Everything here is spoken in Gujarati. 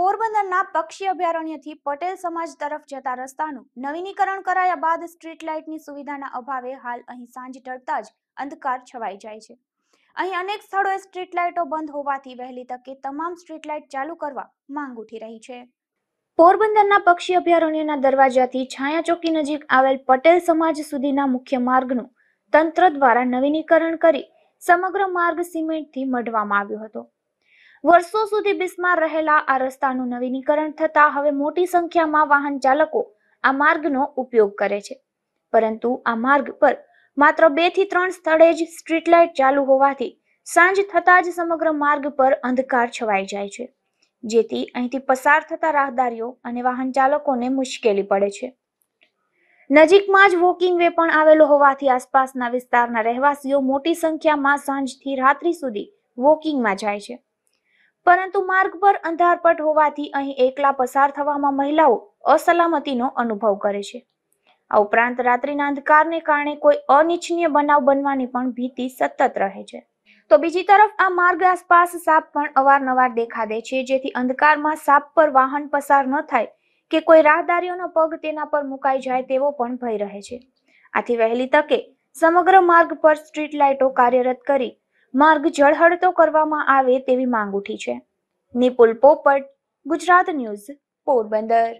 પોરબંદરના પક્ષી અભયારણ્યથી પટેલ સમાજ તરફ જતા રસ્તાનું નવીનીકરણ કરાયા બાદ સ્ટ્રીટ લાઇટની સુવિધાના અભાવે હાલ અહીં સાંજ ઢળતા જ અંધકાર છવાઈ જાય છે અહીં અનેક સ્થળોએ સ્ટ્રીટ લાઇટો બંધ હોવાથી વહેલી તકે તમામ સ્ટ્રીટ લાઇટ ચાલુ કરવા માંગ ઉઠી રહી છે પોરબંદરના પક્ષી અભયારણ્યના દરવાજાથી છાયા ચોકી નજીક આવેલ પટેલ સમાજ સુધીના મુખ્ય માર્ગનું તંત્ર દ્વારા નવીનીકરણ કરી સમગ્ર માર્ગ સિમેન્ટથી મઢવામાં આવ્યો હતો વર્ષો સુધી બિસ્માર રહેલા આ રસ્તાનું નવીનીકરણ થતા હવે મોટી સંખ્યામાં વાહન ચાલકો આ માર્ગનો ઉપયોગ કરે છે પરંતુ આ માર્ગ પર માત્ર બે થી ત્રણ સ્થળે જ સ્ટ્રીટ લાઇટ ચાલુ હોવાથી સાંજ થતાં જ સમગ્ર માર્ગ પર અંધકાર છવાઈ જાય છે જેથી અહીંથી પસાર થતા રાહદારીઓ અને વાહન ચાલકોને મુશ્કેલી પડે છે નજીકમાં જ વોકિંગ વે પણ આવેલો હોવાથી આસપાસના વિસ્તારના રહેવાસીઓ મોટી સંખ્યામાં સાંજથી રાત્રિ સુધી વોકિંગમાં જાય છે પરંતુ માર્ગ પર અંધારપટ હોવાથી અહીં એકલા પસાર થવામાં મહિલાઓ અસલામતીનો અનુભવ કરે છે આ ઉપરાંત રાત્રિના અંધકારને કારણે કોઈ અનિચ્છનીય બનાવ બનવાની પણ ભીતિ સતત રહે છે તો બીજી તરફ આ માર્ગ આસપાસ સાપ પણ અવારનવાર દેખા દે છે જેથી અંધકારમાં સાપ પર વાહન પસાર ન થાય કે કોઈ રાહદારીઓનો પગ તેના પર મુકાઈ જાય તેવો પણ ભય રહે છે આથી વહેલી તકે સમગ્ર માર્ગ પર સ્ટ્રીટ લાઇટો કાર્યરત કરી માર્ગ જળહળતો કરવામાં આવે તેવી માંગ ઉઠી છે નિપુલ પોપટ ગુજરાત ન્યૂઝ પોરબંદર